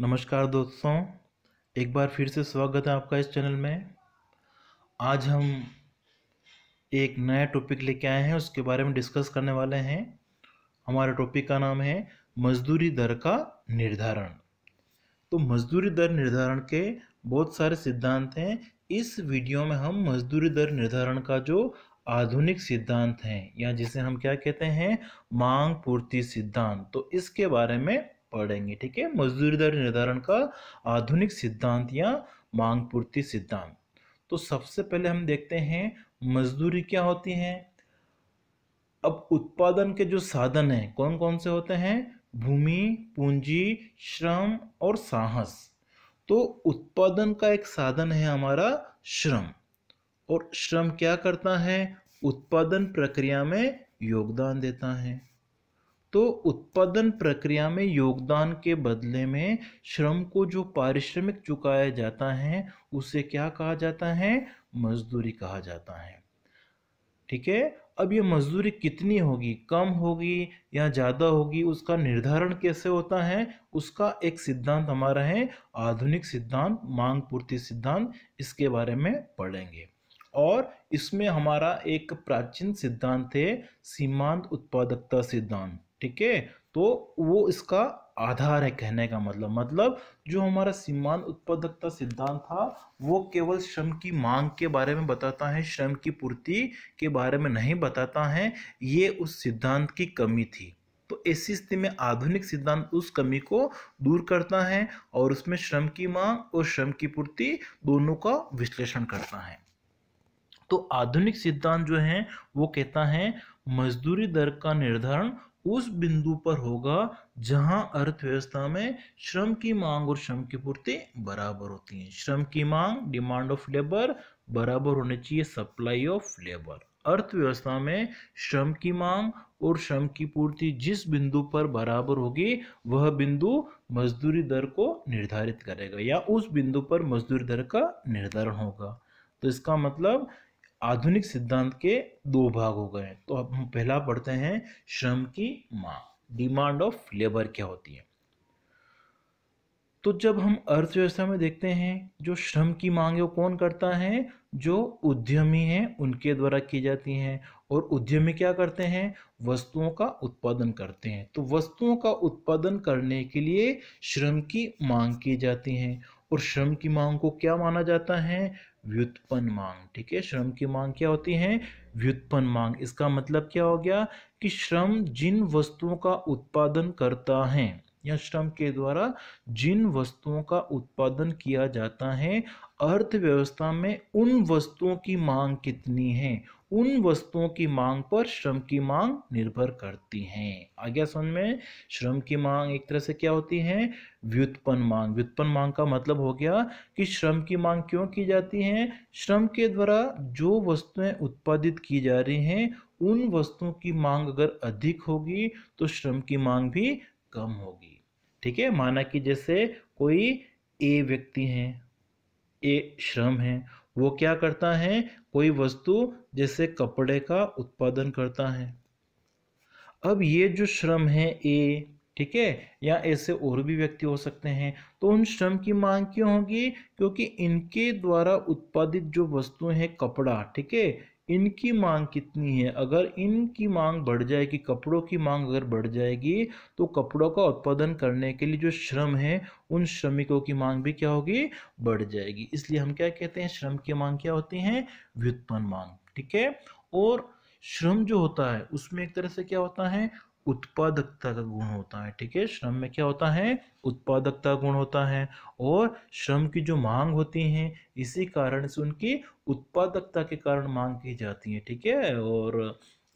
नमस्कार दोस्तों एक बार फिर से स्वागत है आपका इस चैनल में आज हम एक नया टॉपिक लेके आए हैं उसके बारे में डिस्कस करने वाले हैं हमारा टॉपिक का नाम है मजदूरी दर का निर्धारण तो मजदूरी दर निर्धारण के बहुत सारे सिद्धांत हैं इस वीडियो में हम मजदूरी दर निर्धारण का जो आधुनिक सिद्धांत हैं या जिसे हम क्या कहते हैं मांग पूर्ति सिद्धांत तो इसके बारे में पढ़ेंगे ठीक है मजदूरी दर निर्धारण का आधुनिक सिद्धांत या मांग पूर्ति सिद्धांत तो सबसे पहले हम देखते हैं मजदूरी क्या होती है अब उत्पादन के जो साधन हैं कौन कौन से होते हैं भूमि पूंजी श्रम और साहस तो उत्पादन का एक साधन है हमारा श्रम और श्रम क्या करता है उत्पादन प्रक्रिया में योगदान देता है तो उत्पादन प्रक्रिया में योगदान के बदले में श्रम को जो पारिश्रमिक चुकाया जाता है उसे क्या कहा जाता है मजदूरी कहा जाता है ठीक है अब ये मजदूरी कितनी होगी कम होगी या ज़्यादा होगी उसका निर्धारण कैसे होता है उसका एक सिद्धांत हमारा है आधुनिक सिद्धांत मांग पूर्ति सिद्धांत इसके बारे में पढ़ेंगे और इसमें हमारा एक प्राचीन सिद्धांत है सीमांत उत्पादकता सिद्धांत ठीक है तो वो इसका आधार है कहने का मतलब मतलब जो हमारा सीमांत उत्पादकता सिद्धांत था वो केवल श्रम की मांग के बारे में बताता है श्रम की पूर्ति के बारे में नहीं बताता है ये उस सिद्धांत की कमी थी तो ऐसी स्थिति में आधुनिक सिद्धांत उस कमी को दूर करता है और उसमें श्रम की मांग और श्रम की पूर्ति दोनों का विश्लेषण करता है तो आधुनिक सिद्धांत जो है वो कहता है मजदूरी दर का निर्धारण उस बिंदु पर होगा जहां अर्थव्यवस्था में श्रम की मांग और श्रम की पूर्ति बराबर होती है श्रम की मांग डिमांड ऑफ लेबर बराबर होनी चाहिए सप्लाई ऑफ लेबर अर्थव्यवस्था में श्रम की मांग और श्रम की पूर्ति जिस बिंदु पर बराबर होगी वह बिंदु मजदूरी दर को निर्धारित करेगा या उस बिंदु पर मजदूरी दर का निर्धारण होगा तो इसका मतलब आधुनिक सिद्धांत के दो भाग हो गए तो अब हम पहला पढ़ते हैं श्रम की मांग डिमांड ऑफ लेबर क्या होती है तो जब हम अर्थव्यवस्था में देखते हैं जो श्रम की मांग है वो कौन करता है जो उद्यमी हैं उनके द्वारा की जाती हैं और उद्यमी क्या करते हैं वस्तुओं का उत्पादन करते हैं तो वस्तुओं का उत्पादन करने के लिए श्रम की मांग की जाती हैं और श्रम की मांग को क्या माना जाता है व्युत्पन्न मांग ठीक है श्रम की मांग क्या होती है व्युत्पन्न मांग इसका मतलब क्या हो गया कि श्रम जिन वस्तुओं का उत्पादन करता है या श्रम के द्वारा जिन वस्तुओं का उत्पादन किया जाता है अर्थव्यवस्था में उन वस्तुओं की मांग कितनी है उन वस्तुओं की मांग पर श्रम की मांग निर्भर करती हैं आगे सुन में श्रम की मांग एक तरह से क्या होती है व्युत्पन्न मांग व्युत्पन्न मांग का मतलब हो गया कि श्रम की मांग क्यों की जाती है श्रम के द्वारा जो वस्तुएं उत्पादित की जा रही हैं उन वस्तुओं की मांग अगर अधिक होगी तो श्रम की मांग भी कम होगी ठीक है माना कि जैसे कोई ए व्यक्ति हैं ए श्रम है वो क्या करता है कोई वस्तु जैसे कपड़े का उत्पादन करता है अब ये जो श्रम है ए ठीक है या ऐसे और भी व्यक्ति हो सकते हैं तो उन श्रम की मांग क्यों होगी क्योंकि इनके द्वारा उत्पादित जो वस्तु है कपड़ा ठीक है इनकी मांग कितनी है अगर इनकी मांग बढ़ जाएगी कपड़ों की मांग अगर बढ़ जाएगी तो कपड़ों का उत्पादन करने के लिए जो श्रम है उन श्रमिकों की मांग भी क्या होगी बढ़ जाएगी इसलिए हम क्या कहते हैं श्रम की मांग क्या होती है व्युत्पन्न मांग ठीक है और श्रम जो होता है उसमें एक तरह से क्या होता है उत्पादकता का गुण होता है ठीक है श्रम में क्या होता है उत्पादकता गुण होता है और श्रम की जो मांग होती है इसी कारण से उनकी उत्पादकता के कारण मांग की जाती है ठीक है और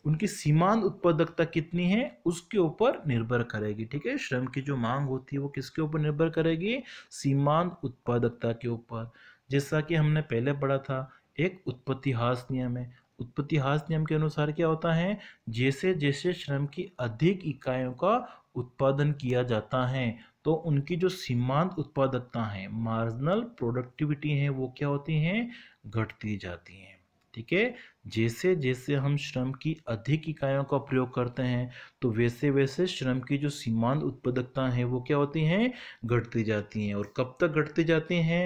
उनकी सीमांत उत्पादकता कितनी है उसके ऊपर निर्भर करेगी ठीक है श्रम की जो मांग होती है वो किसके ऊपर निर्भर करेगी सीमांत उत्पादकता के ऊपर जैसा कि हमने पहले पढ़ा था एक उत्पत्ति हास नियम है उत्पत्तिहास नियम के अनुसार क्या होता है जैसे जैसे श्रम की अधिक इकाइयों का उत्पादन किया जाता है तो उनकी जो सीमांत उत्पादकता है मार्जिनल प्रोडक्टिविटी है वो क्या होती है घटती जाती है ठीक है जैसे जैसे हम श्रम की अधिक इकाइयों का प्रयोग करते हैं तो वैसे वैसे श्रम की जो सीमांत उत्पादकता है वो क्या होती है घटती जाती है और कब तक घटती जाती हैं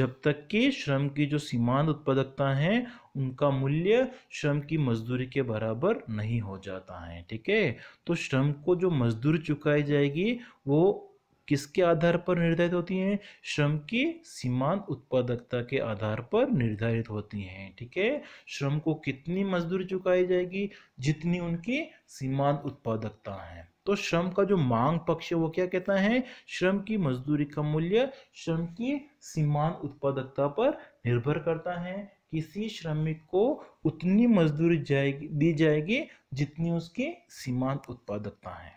जब तक कि श्रम की जो सीमांत उत्पादकता है उनका मूल्य श्रम की मजदूरी के बराबर नहीं हो जाता है ठीक है तो श्रम को जो मजदूरी चुकाई जाएगी वो किसके आधार पर निर्धारित होती हैं श्रम की सीमांत उत्पादकता के आधार पर निर्धारित होती हैं ठीक है श्रम को कितनी मजदूरी चुकाई जाएगी जितनी उनकी सीमांत उत्पादकता है तो श्रम का जो मांग पक्ष है वो क्या कहता है श्रम की मजदूरी का मूल्य श्रम की सीमांत उत्पादकता पर निर्भर करता है किसी श्रमिक को उतनी मजदूरी जाएगी दी जाएगी जितनी उसकी सीमांत उत्पादकता है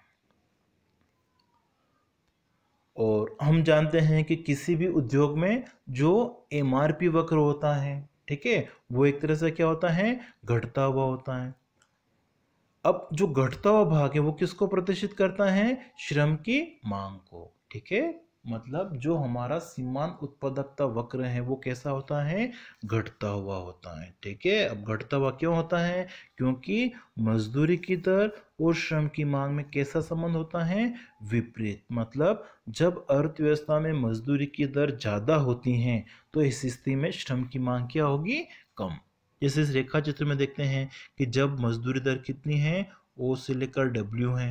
और हम जानते हैं कि किसी भी उद्योग में जो एम आर पी वक्र होता है ठीक है वो एक तरह से क्या होता है घटता हुआ होता है अब जो घटता हुआ भाग है वो किसको प्रदर्शित करता है श्रम की मांग को ठीक है मतलब जो हमारा सीमांत उत्पादकता वक्र है वो कैसा होता है घटता हुआ होता है ठीक है अब घटता हुआ क्यों होता है क्योंकि मजदूरी की दर और श्रम की मांग में कैसा संबंध होता है विपरीत मतलब जब अर्थव्यवस्था में मजदूरी की दर ज़्यादा होती है तो इस स्थिति में श्रम की मांग क्या होगी कम जैसे इस रेखा चित्र में देखते हैं कि जब मजदूरी दर कितनी है ओ से लेकर डब्ल्यू है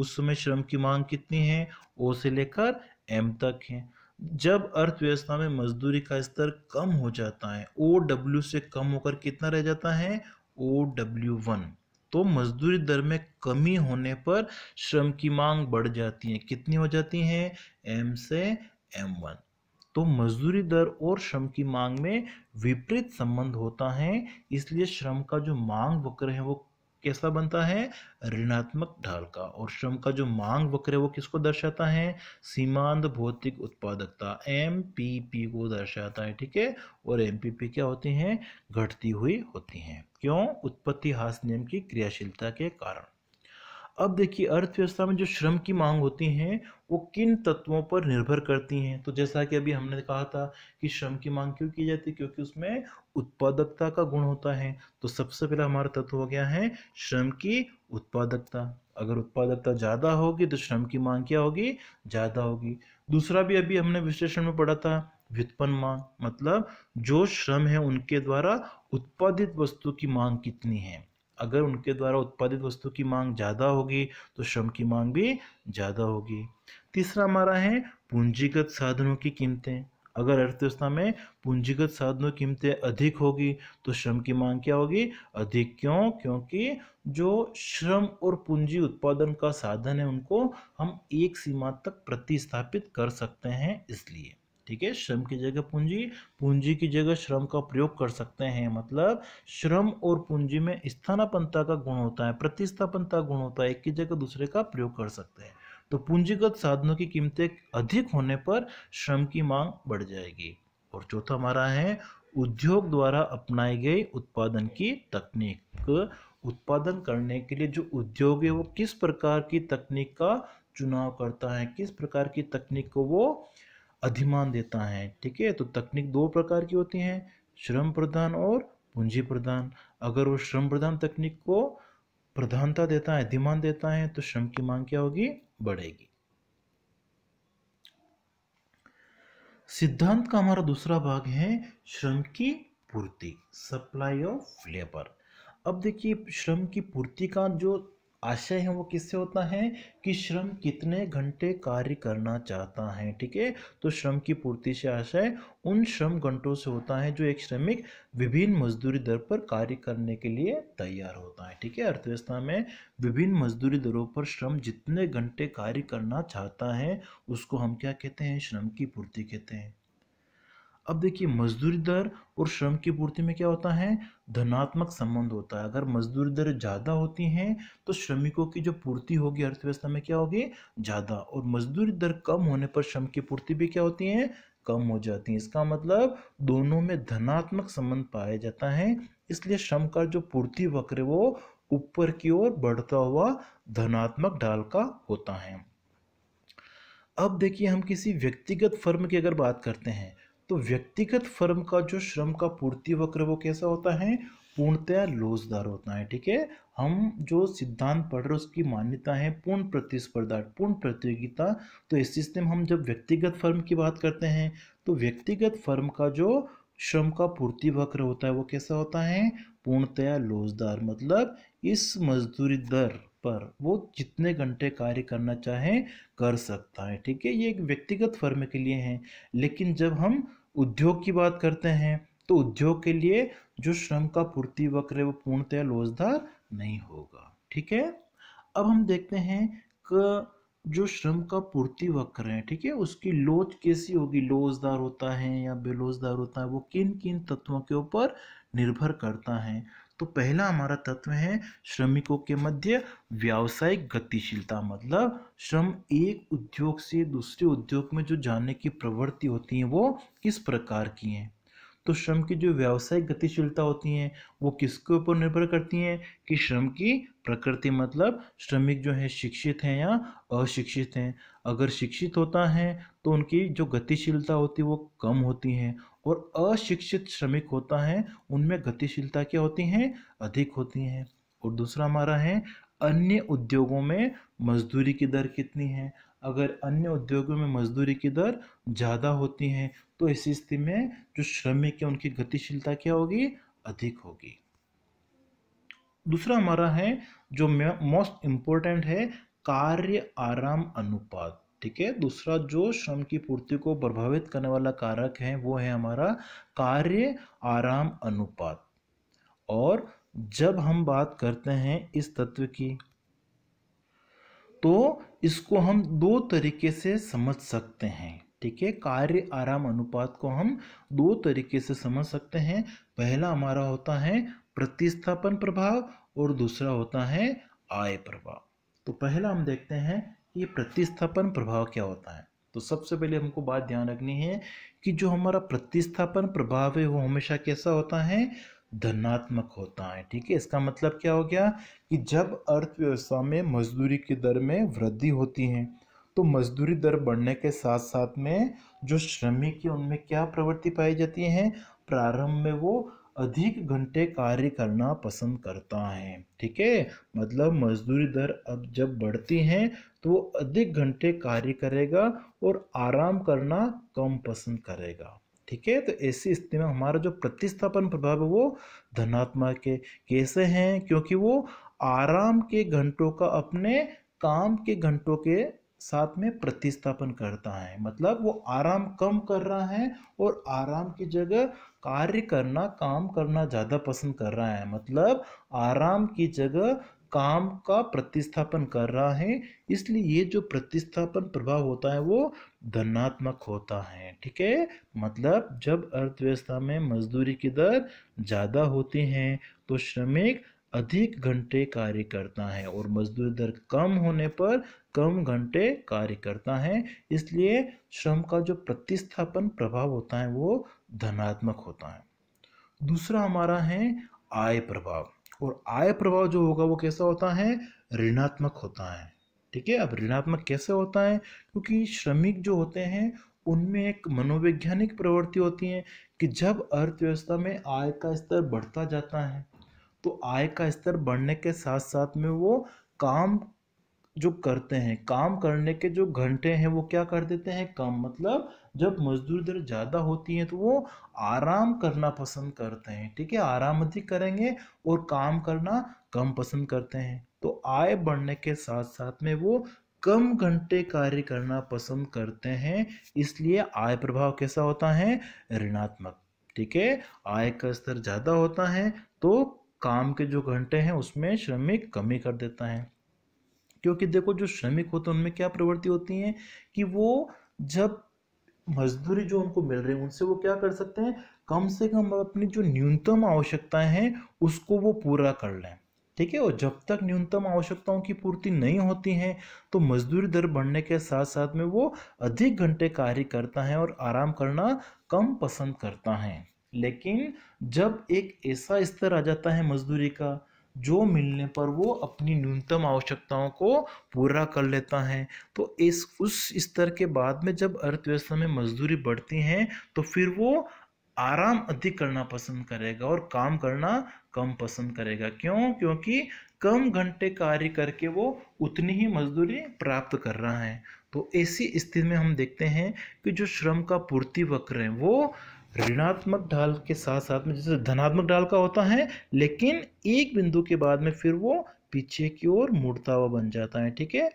उस समय श्रम की मांग कितनी है ओ से लेकर एम तक हैं जब अर्थव्यवस्था में मजदूरी का स्तर कम हो जाता है ओ डब्ल्यू से कम होकर कितना रह जाता है ओ डब्ल्यू वन तो मजदूरी दर में कमी होने पर श्रम की मांग बढ़ जाती है कितनी हो जाती है एम से एम वन तो मजदूरी दर और श्रम की मांग में विपरीत संबंध होता है इसलिए श्रम का जो मांग वक्र है वो कैसा बनता है ऋणात्मक ढाल का और श्रम का जो मांग वक्र है वो किसको दर्शाता है सीमांत भौतिक उत्पादकता एम पी पी को दर्शाता है ठीक है और एम पी पी क्या होती हैं घटती हुई होती हैं क्यों उत्पत्ति हास नियम की क्रियाशीलता के कारण अब देखिए अर्थव्यवस्था में जो श्रम की मांग होती है वो किन तत्वों पर निर्भर करती हैं तो जैसा कि अभी हमने कहा था कि श्रम की मांग क्यों की जाती है क्योंकि उसमें उत्पादकता का गुण होता है तो सबसे पहला हमारा तत्व हो गया है श्रम की उत्पादकता अगर उत्पादकता ज़्यादा होगी तो श्रम की मांग क्या होगी ज़्यादा होगी दूसरा भी अभी हमने विश्लेषण में पढ़ा था व्युत्पन्न मांग मतलब जो श्रम है उनके द्वारा उत्पादित वस्तु की मांग कितनी है अगर उनके द्वारा उत्पादित वस्तु की मांग ज़्यादा होगी तो श्रम की मांग भी ज़्यादा होगी तीसरा हमारा है पूंजीगत साधनों की कीमतें अगर अर्थव्यवस्था में पूंजीगत साधनों की कीमतें अधिक होगी तो श्रम की मांग क्या होगी अधिक क्यों क्योंकि जो श्रम और पूंजी उत्पादन का साधन है उनको हम एक सीमा तक प्रतिस्थापित कर सकते हैं इसलिए ठीक है श्रम की जगह पूंजी पूंजी की जगह श्रम का प्रयोग कर सकते हैं मतलब श्रम और पूंजी में स्थानापनता का गुण होता है प्रतिस्थापनता गुण होता है एक की जगह दूसरे का प्रयोग कर सकते हैं तो पूंजीगत साधनों की कीमतें अधिक होने पर श्रम की मांग बढ़ जाएगी और चौथा हमारा है उद्योग द्वारा अपनाई गई उत्पादन की तकनीक उत्पादन करने के लिए जो उद्योग है वो किस प्रकार की तकनीक का चुनाव करता है किस प्रकार की तकनीक को वो अधिमान देता है ठीक है तो तकनीक दो प्रकार की होती हैं श्रम प्रधान और पूंजी प्रधान अगर वो श्रम प्रधान तकनीक को प्रधानता देता है अधिमान देता है तो श्रम की मांग क्या होगी बढ़ेगी सिद्धांत का हमारा दूसरा भाग है श्रम की पूर्ति सप्लाई ऑफ लेबर अब देखिए श्रम की पूर्ति का जो आशय है वो किससे होता है कि श्रम कितने घंटे कार्य करना चाहता है ठीक है तो श्रम की पूर्ति से आशय उन श्रम घंटों से होता है जो एक श्रमिक विभिन्न मजदूरी दर पर कार्य करने के लिए तैयार होता है ठीक है अर्थव्यवस्था में विभिन्न मजदूरी दरों पर श्रम जितने घंटे कार्य करना चाहता है उसको हम क्या कहते हैं श्रम की पूर्ति कहते हैं अब देखिए मजदूरी दर और श्रम की पूर्ति में क्या होता है धनात्मक संबंध होता है अगर मजदूरी दर ज़्यादा होती है तो श्रमिकों की जो पूर्ति होगी अर्थव्यवस्था में क्या होगी ज़्यादा और मजदूरी दर कम होने पर श्रम की पूर्ति भी क्या होती है कम हो जाती है इसका मतलब दोनों में धनात्मक संबंध पाया जाता है इसलिए श्रम का जो पूर्ति वक्र वो ऊपर की ओर बढ़ता हुआ धनात्मक ढाल का होता है अब देखिए हम किसी व्यक्तिगत फर्म की अगर बात करते हैं तो व्यक्तिगत फर्म का जो श्रम का पूर्ति वक्र वो कैसा होता है पूर्णतया लोजदार होता है ठीक है हम जो सिद्धांत पढ़ रहे उसकी मान्यता है पूर्ण प्रतिस्पर्धा पूर्ण प्रतियोगिता तो इस सिस्टम हम जब व्यक्तिगत फर्म की बात करते हैं तो व्यक्तिगत फर्म का जो श्रम का पूर्ति वक्र होता है वो कैसा होता है पूर्णतया लोजदार मतलब इस मजदूरी दर पर वो जितने घंटे कार्य करना चाहे कर सकता है ठीक है ये एक व्यक्तिगत फर्म के लिए है लेकिन जब हम उद्योग की बात करते हैं तो उद्योग के लिए जो श्रम का पूर्ति वक्र है वो पूर्णतया लोजदार नहीं होगा ठीक है अब हम देखते हैं जो श्रम का पूर्ति वक्र है ठीक है उसकी लोच कैसी होगी लोजदार होता है या बेलोजदार होता है वो किन किन तत्वों के ऊपर निर्भर करता है तो पहला हमारा तत्व है श्रमिकों के मध्य व्यावसायिक गतिशीलता मतलब श्रम एक उद्योग से दूसरे उद्योग में जो जाने की प्रवृत्ति होती है वो किस प्रकार की है तो श्रम की जो व्यावसायिक गतिशीलता होती है वो किसके ऊपर निर्भर करती हैं कि श्रम की प्रकृति मतलब श्रमिक जो है शिक्षित हैं या अशिक्षित हैं अगर शिक्षित होता है तो उनकी जो गतिशीलता होती है वो कम होती है और अशिक्षित श्रमिक होता है उनमें गतिशीलता क्या होती है अधिक होती हैं और दूसरा हमारा है अन्य उद्योगों में मजदूरी की दर कितनी है अगर अन्य उद्योगों में मजदूरी की दर ज़्यादा होती है तो ऐसी स्थिति में जो श्रमिक है उनकी गतिशीलता क्या होगी अधिक होगी दूसरा हमारा है जो मोस्ट इम्पोर्टेंट है कार्य आराम अनुपात ठीक है दूसरा जो श्रम की पूर्ति को प्रभावित करने वाला कारक है वो है हमारा कार्य आराम अनुपात और जब हम बात करते हैं इस तत्व की तो इसको हम दो तरीके से समझ सकते हैं ठीक है कार्य आराम अनुपात को हम दो तरीके से समझ सकते हैं पहला हमारा होता है प्रतिस्थापन प्रभाव और दूसरा होता है आय प्रभाव तो पहला हम देखते हैं कि प्रतिस्थापन प्रभाव क्या होता है तो सबसे पहले हमको बात ध्यान रखनी है कि जो हमारा प्रतिस्थापन प्रभाव है वो हमेशा कैसा होता है धनात्मक होता है ठीक है इसका मतलब क्या हो गया कि जब अर्थव्यवस्था में मजदूरी की दर में वृद्धि होती है तो मजदूरी दर बढ़ने के साथ साथ में जो श्रमिक है उनमें क्या प्रवृत्ति पाई जाती है प्रारंभ में वो अधिक घंटे कार्य करना पसंद करता है ठीक है मतलब मजदूरी दर अब जब बढ़ती है तो वो अधिक घंटे कार्य करेगा और आराम करना कम पसंद करेगा ठीक है तो ऐसी स्थिति में हमारा जो प्रतिस्थापन प्रभाव है वो धनात्मक है कैसे हैं क्योंकि वो आराम के घंटों का अपने काम के घंटों के साथ में प्रतिस्थापन करता है मतलब वो आराम कम कर रहा है और आराम की जगह कार्य करना काम करना ज़्यादा पसंद कर रहा है मतलब आराम की जगह काम का प्रतिस्थापन कर रहा है इसलिए ये जो प्रतिस्थापन प्रभाव होता है वो धनात्मक होता है ठीक है मतलब जब अर्थव्यवस्था में मजदूरी की दर ज़्यादा होती है तो श्रमिक अधिक घंटे कार्य करता है और मजदूर दर कम होने पर कम घंटे कार्य करता है इसलिए श्रम का जो प्रतिस्थापन प्रभाव होता है वो धनात्मक होता है दूसरा हमारा है आय प्रभाव और आय प्रभाव जो होगा वो कैसा होता है ऋणात्मक होता है ठीक है अब ऋणात्मक कैसे होता है क्योंकि श्रमिक जो होते हैं उनमें एक मनोवैज्ञानिक प्रवृत्ति होती है कि जब अर्थव्यवस्था में आय का स्तर बढ़ता जाता है तो आय का स्तर बढ़ने के साथ साथ में वो काम जो करते हैं काम करने के जो घंटे हैं वो क्या कर देते हैं कम मतलब जब मजदूर दर ज़्यादा होती है तो वो आराम करना पसंद करते हैं ठीक है आराम अधिक करेंगे और काम करना कम पसंद करते हैं तो आय बढ़ने के साथ साथ में वो कम घंटे कार्य करना पसंद करते हैं इसलिए आय प्रभाव कैसा होता है ऋणात्मक ठीक है आय का स्तर ज़्यादा होता है तो काम के जो घंटे हैं उसमें श्रमिक कमी कर देता है क्योंकि देखो जो श्रमिक होते हैं उनमें क्या प्रवृत्ति होती है कि वो जब मजदूरी जो उनको मिल रही है उनसे वो क्या कर सकते हैं कम से कम अपनी जो न्यूनतम आवश्यकताएं हैं उसको वो पूरा कर लें ठीक है और जब तक न्यूनतम आवश्यकताओं की पूर्ति नहीं होती है तो मजदूरी दर बढ़ने के साथ साथ में वो अधिक घंटे कार्य करता है और आराम करना कम पसंद करता है लेकिन जब एक ऐसा स्तर आ जाता है मजदूरी का जो मिलने पर वो अपनी न्यूनतम आवश्यकताओं को पूरा कर लेता है तो इस उस स्तर के बाद में जब अर्थव्यवस्था में मजदूरी बढ़ती है तो फिर वो आराम अधिक करना पसंद करेगा और काम करना कम पसंद करेगा क्यों क्योंकि कम घंटे कार्य करके वो उतनी ही मजदूरी प्राप्त कर रहा है तो ऐसी स्थिति में हम देखते हैं कि जो श्रम का पूर्ति वक्र है वो ऋणात्मक ढाल के साथ साथ में जैसे धनात्मक ढाल का होता है लेकिन एक बिंदु के बाद में फिर वो पीछे की ओर मुड़ता हुआ बन जाता है ठीक है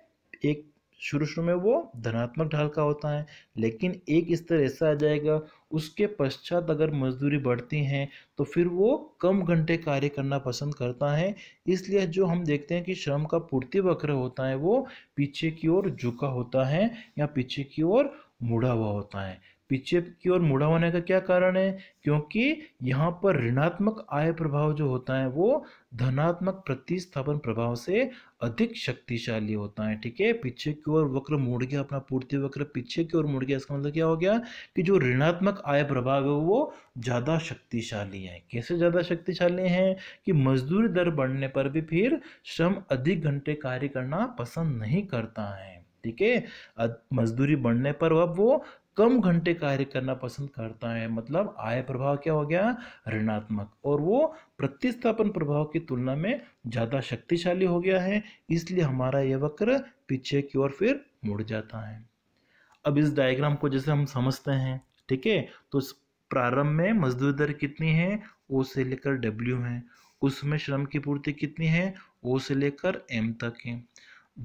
एक शुरू शुरू में वो धनात्मक ढाल का होता है लेकिन एक स्तर ऐसा आ जाएगा उसके पश्चात अगर मजदूरी बढ़ती है तो फिर वो कम घंटे कार्य करना पसंद करता है इसलिए जो हम देखते हैं कि श्रम का पूर्ति वक्र होता है वो पीछे की ओर झुका होता है या पीछे की ओर मुड़ा हुआ होता है पीछे की ओर मुड़ा होने का क्या कारण है क्योंकि यहाँ पर ऋणात्मक आय प्रभाव जो होता है वो धनात्मक प्रतिस्थापन प्रभाव से अधिक शक्तिशाली होता है ठीक है पीछे की ओर वक्र मुड़ गया अपना पूर्ति वक्र पीछे की ओर मुड़ गया इसका मतलब क्या हो गया कि जो ऋणात्मक आय प्रभाव है वो ज़्यादा शक्तिशाली है कैसे ज़्यादा शक्तिशाली हैं कि मजदूरी दर बढ़ने पर भी फिर श्रम अधिक घंटे कार्य करना पसंद नहीं करता है ठीक है मजदूरी बढ़ने पर अब वो कम घंटे कार्य करना पसंद करता है मतलब आय प्रभाव क्या हो गया ऋणात्मक और वो प्रतिस्थापन प्रभाव की तुलना में ज़्यादा शक्तिशाली हो गया है इसलिए हमारा यह वक्र पीछे की ओर फिर मुड़ जाता है अब इस डायग्राम को जैसे हम समझते हैं ठीक है तो प्रारंभ में मजदूर दर कितनी है ओ से लेकर डब्ल्यू है उसमें श्रम की पूर्ति कितनी है ओ से लेकर एम तक है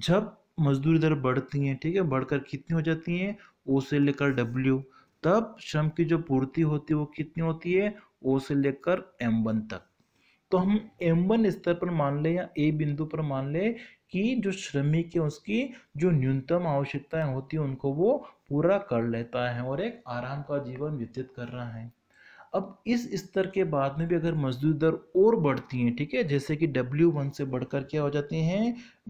जब मजदूरी दर बढ़ती है ठीक है बढ़कर कितनी हो जाती है ओ से लेकर डब्ल्यू तब श्रम की जो पूर्ति होती है वो कितनी होती है ओ से लेकर एम वन तक तो हम एम वन स्तर पर मान लें या ए बिंदु पर मान लें कि जो श्रमिक है उसकी जो न्यूनतम आवश्यकताएं होती है उनको वो पूरा कर लेता है और एक आराम का जीवन व्यतीत कर रहा है अब इस स्तर के बाद में भी अगर मजदूर दर और बढ़ती हैं ठीक है जैसे कि W1 से बढ़कर क्या हो जाती हैं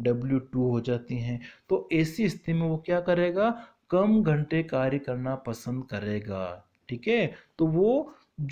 W2 हो जाती हैं तो ऐसी स्थिति में वो क्या करेगा कम घंटे कार्य करना पसंद करेगा ठीक है तो वो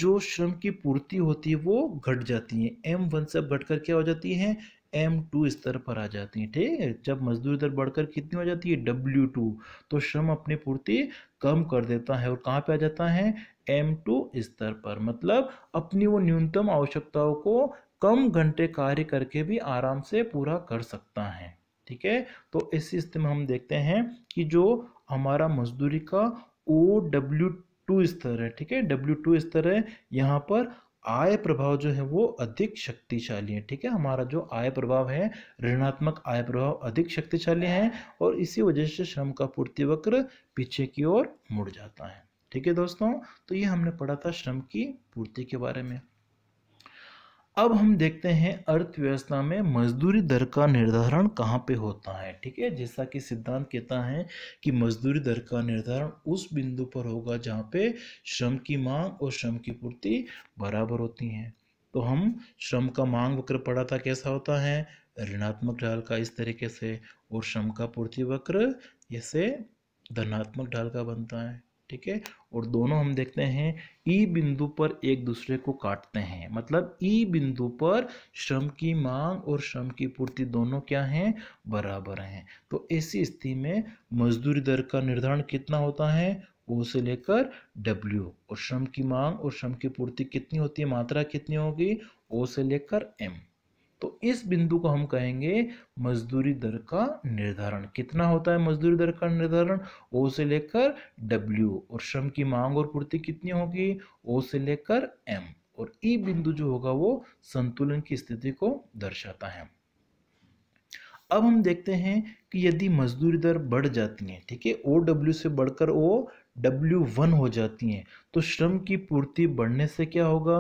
जो श्रम की पूर्ति होती है वो घट जाती है एम वन से घट कर क्या हो जाती है एम टू स्तर पर आ जाती है ठीक है जब मजदूरी दर बढ़कर कितनी हो जाती है डब्ल्यू टू तो श्रम अपनी पूर्ति कम कर देता है और कहाँ पे आ जाता है एम टू स्तर पर मतलब अपनी वो न्यूनतम आवश्यकताओं को कम घंटे कार्य करके भी आराम से पूरा कर सकता है ठीक है तो इस स्थिति में हम देखते हैं कि जो हमारा मजदूरी का ओ डब्ल्यू टू स्तर है ठीक है डब्ल्यू टू स्तर है यहाँ पर आय प्रभाव जो है वो अधिक शक्तिशाली है ठीक है हमारा जो आय प्रभाव है ऋणात्मक आय प्रभाव अधिक शक्तिशाली है और इसी वजह से श्रम का पूर्ति वक्र पीछे की ओर मुड़ जाता है ठीक है दोस्तों तो ये हमने पढ़ा था श्रम की पूर्ति के बारे में अब हम देखते हैं अर्थव्यवस्था में मजदूरी दर का निर्धारण कहाँ पे होता है ठीक है जैसा कि सिद्धांत कहता है कि मजदूरी दर का निर्धारण उस बिंदु पर होगा जहाँ पे श्रम की मांग और श्रम की पूर्ति बराबर होती है तो हम श्रम का मांग वक्र पढ़ा था कैसा होता है ऋणात्मक ढाल का इस तरीके से और श्रम का पूर्ति वक्र जैसे धनात्मक ढाल का बनता है ठीक है और दोनों हम देखते हैं ई बिंदु पर एक दूसरे को काटते हैं मतलब ई बिंदु पर श्रम की मांग और श्रम की पूर्ति दोनों क्या हैं बराबर हैं तो ऐसी स्थिति में मजदूरी दर का निर्धारण कितना होता है ओ से लेकर डब्ल्यू और श्रम की मांग और श्रम की पूर्ति कितनी होती है मात्रा कितनी होगी ओ से लेकर एम तो इस बिंदु को हम कहेंगे मजदूरी दर का निर्धारण कितना होता है मजदूरी दर का निर्धारण ओ से लेकर डब्ल्यू और श्रम की मांग और पूर्ति कितनी होगी ओ से लेकर एम और ई बिंदु जो होगा वो संतुलन की स्थिति को दर्शाता है अब हम देखते हैं कि यदि मजदूरी दर बढ़ जाती है ठीक है ओ डब्ल्यू से बढ़कर ओ डब्ल्यू वन हो जाती है तो श्रम की पूर्ति बढ़ने से क्या होगा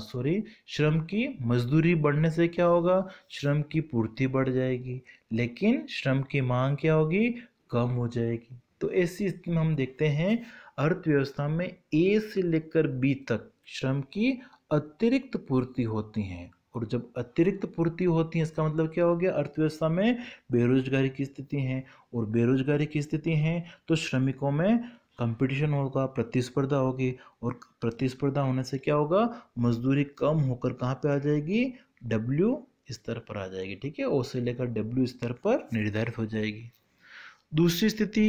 सॉरी श्रम की मजदूरी बढ़ने से क्या होगा श्रम की पूर्ति बढ़ जाएगी लेकिन श्रम की मांग क्या होगी कम हो जाएगी तो ऐसी स्थिति में हम देखते हैं अर्थव्यवस्था में ए से लेकर बी तक श्रम की अतिरिक्त पूर्ति होती है और जब अतिरिक्त पूर्ति होती है इसका मतलब क्या हो गया अर्थव्यवस्था में बेरोजगारी की स्थिति है और बेरोजगारी की स्थिति है तो श्रमिकों में कंपटीशन होगा प्रतिस्पर्धा होगी और प्रतिस्पर्धा होने से क्या होगा मजदूरी कम होकर कहाँ पे आ जाएगी डब्ल्यू स्तर पर आ जाएगी ठीक है ओ से लेकर डब्ल्यू स्तर पर निर्धारित हो जाएगी दूसरी स्थिति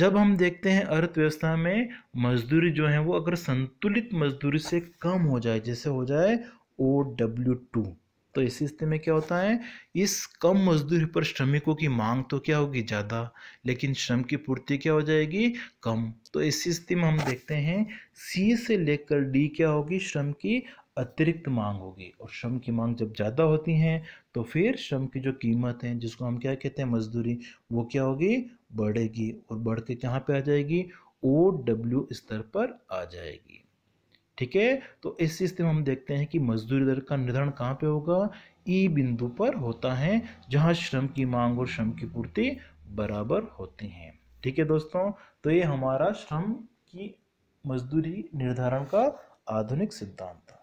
जब हम देखते हैं अर्थव्यवस्था में मजदूरी जो है वो अगर संतुलित मजदूरी से कम हो जाए जैसे हो जाए ओ डब्ल्यू टू तो इस स्थिति में क्या होता है इस कम मजदूरी पर श्रमिकों की मांग तो क्या होगी ज़्यादा लेकिन श्रम की पूर्ति क्या हो जाएगी कम तो इस स्थिति में हम देखते हैं सी से लेकर डी क्या होगी श्रम की अतिरिक्त मांग होगी और श्रम की मांग जब ज़्यादा होती है तो फिर श्रम की जो कीमत है जिसको हम क्या कहते हैं मजदूरी वो क्या होगी बढ़ेगी और बढ़ के कहाँ पर आ जाएगी ओ डब्ल्यू स्तर पर आ जाएगी ठीक है तो इस स्थिति में हम देखते हैं कि मजदूरी दर का निर्धारण कहाँ पे होगा ई बिंदु पर होता है जहाँ श्रम की मांग और श्रम की पूर्ति बराबर होती हैं ठीक है दोस्तों तो ये हमारा श्रम की मजदूरी निर्धारण का आधुनिक सिद्धांत